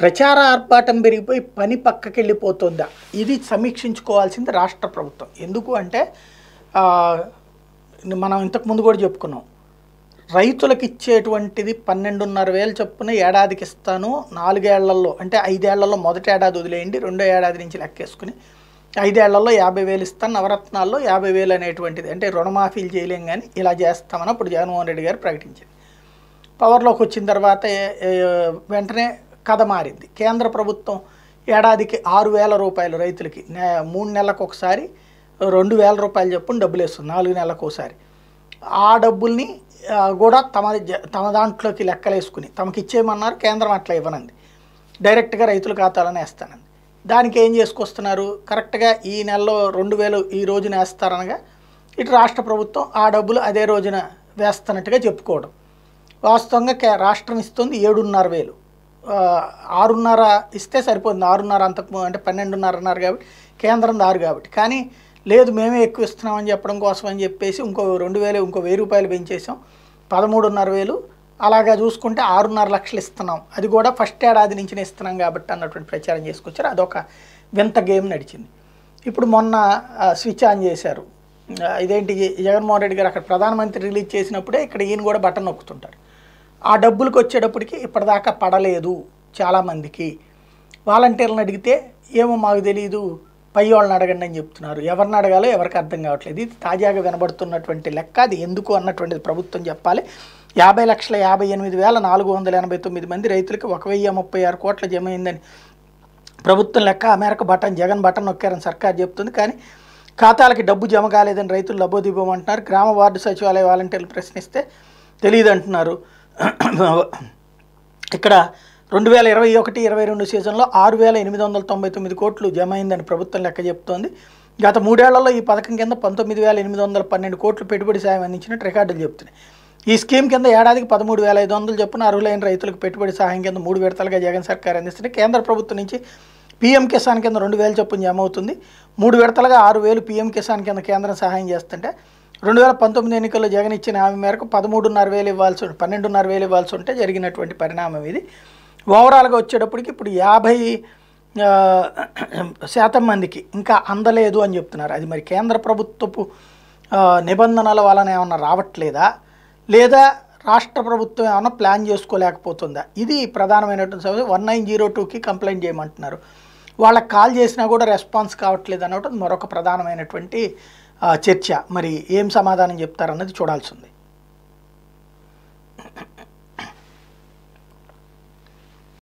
ప్రచార ఆర్భాటం పెరిగిపోయి పని పక్కకెళ్ళిపోతుందా ఇది సమీక్షించుకోవాల్సింది రాష్ట్ర ప్రభుత్వం ఎందుకు అంటే మనం ఇంతకుముందు కూడా చెప్పుకున్నాం రైతులకు ఇచ్చేటువంటిది పన్నెండున్నర వేలు చొప్పున ఏడాదికి ఇస్తాను నాలుగేళ్లలో అంటే ఐదేళ్లలో మొదటి ఏడాది వదిలేయండి రెండో ఏడాది నుంచి లెక్కేసుకుని ఐదేళ్లలో యాభై వేలు ఇస్తాను నవరత్నాల్లో యాభై వేలు అనేటువంటిది అంటే రుణమాఫీలు చేయలేం కానీ ఇలా చేస్తామని అప్పుడు జగన్మోహన్ రెడ్డి గారు ప్రకటించింది పవర్లోకి వచ్చిన తర్వాత వెంటనే కథ మారింది కేంద్ర ప్రభుత్వం ఏడాదికి ఆరు వేల రూపాయలు రైతులకి మూడు నెలలకు ఒకసారి రెండు వేల రూపాయలు చెప్పుని డబ్బులు వేస్తుంది నాలుగు నెలలకు ఒకసారి ఆ డబ్బుల్ని కూడా తమ తమ దాంట్లోకి లెక్కలేసుకుని తమకి ఇచ్చేయమన్నారు కేంద్రం అట్లా ఇవ్వనండి డైరెక్ట్గా రైతుల ఖాతాలోనే వేస్తానండి దానికి ఏం చేసుకొస్తున్నారు కరెక్ట్గా ఈ నెలలో రెండు వేలు ఈ రోజున వేస్తారనగా ఇటు రాష్ట్ర ప్రభుత్వం ఆ డబ్బులు అదే రోజున వేస్తున్నట్టుగా చెప్పుకోవడం వాస్తవంగా రాష్ట్రం ఇస్తుంది ఏడున్నర వేలు ఆరున్నర ఇస్తే సరిపోతుంది ఆరున్నర అంతకు అంటే పన్నెండున్నర అన్నారు కాబట్టి కేంద్రం దారు కాబట్టి కానీ లేదు మేమే ఎక్కువ ఇస్తున్నామని చెప్పడం కోసం అని చెప్పేసి ఇంకో రెండు వేలు ఇంకో వెయ్యి రూపాయలు పెంచేసాం పదమూడున్నర వేలు అలాగా చూసుకుంటే ఆరున్నర లక్షలు ఇస్తున్నాం అది కూడా ఫస్ట్ ఏడాది నుంచి ఇస్తున్నాం కాబట్టి అన్నటువంటి ప్రచారం చేసుకొచ్చారు అదొక వింత గేమ్ నడిచింది ఇప్పుడు మొన్న స్విచ్ ఆన్ చేశారు ఇదేంటి జగన్మోహన్ రెడ్డి గారు అక్కడ ప్రధానమంత్రి రిలీజ్ చేసినప్పుడే ఇక్కడ ఈయన కూడా బటన్ నొక్కుతుంటారు ఆ డబ్బులకు వచ్చేటప్పటికి ఇప్పటిదాకా పడలేదు చాలామందికి వాలంటీర్లను అడిగితే ఏమో మాకు తెలియదు పై వాళ్ళని అడగండి అని చెప్తున్నారు ఎవరిని అడగాలో ఎవరికి అర్థం కావట్లేదు ఇది తాజాగా వినబడుతున్నటువంటి లెక్క అది ఎందుకు అన్నటువంటిది ప్రభుత్వం చెప్పాలి యాభై లక్షల యాభై ఎనిమిది వేల నాలుగు వందల ఎనభై తొమ్మిది మంది రైతులకు ఒక వెయ్యి ముప్పై ఆరు కోట్ల జమ అయిందని ప్రభుత్వం లెక్క ఆ మేరకు బటన్ జగన్ బటన్ నొక్కారని సర్కార్ చెప్తుంది కానీ ఖాతాలకి డబ్బు జమ కాలేదని రైతులు లబోదిబోమంటున్నారు గ్రామ వార్డు సచివాలయ వాలంటీర్లు ప్రశ్నిస్తే తెలియదు అంటున్నారు ఇక్కడ రెండు వేల ఇరవై ఒకటి ఇరవై రెండు సీజన్లో ఆరు వేల ఎనిమిది వందల తొంభై తొమ్మిది కోట్లు జమ అయిందని ప్రభుత్వం లెక్క చెప్తోంది గత మూడేళ్లలో ఈ పథకం కింద పంతొమ్మిది వేల ఎనిమిది వందల పన్నెండు కోట్లు పెట్టుబడి సాయం అందించినట్టు రికార్డులు చెప్తున్నాయి ఈ స్కీమ్ కింద ఏడాదికి పదమూడు వేల ఐదు వందలు చొప్పున అర్హులైన రైతులకు పెట్టుబడి సహాయం కింద మూడు విడతలుగా జగన్ సర్కార్ అందిస్తుంది కేంద్ర ప్రభుత్వం నుంచి పీఎం కిసాన్ కింద రెండు వేలు చొప్పున జమ అవుతుంది మూడు విడతలుగా ఆరు వేలు పీఎం కిసాన్ కింద కేంద్రం సహాయం చేస్తుంటే రెండు వేల పంతొమ్మిది ఎన్నికల్లో జగన్ ఇచ్చిన హామీ మేరకు పదమూడున్నర వేలు ఇవ్వాల్సి పన్నెండున్నర వేలు ఇవ్వాల్సి ఉంటే జరిగినటువంటి పరిణామం ఇది ఓవరాల్గా వచ్చేటప్పటికి ఇప్పుడు యాభై శాతం మందికి ఇంకా అందలేదు అని చెప్తున్నారు అది మరి కేంద్ర ప్రభుత్వపు నిబంధనల వలన ఏమన్నా రావట్లేదా లేదా రాష్ట్ర ప్రభుత్వం ఏమైనా ప్లాన్ చేసుకోలేకపోతుందా ఇది ప్రధానమైనటువంటి సమస్య వన్ నైన్ జీరో టూకి కంప్లైంట్ చేయమంటున్నారు వాళ్ళకి కాల్ చేసినా కూడా రెస్పాన్స్ కావట్లేదు అనవటం మరొక ప్రధానమైనటువంటి చర్చ మరి ఏం సమాధానం చెప్తారన్నది చూడాల్సింది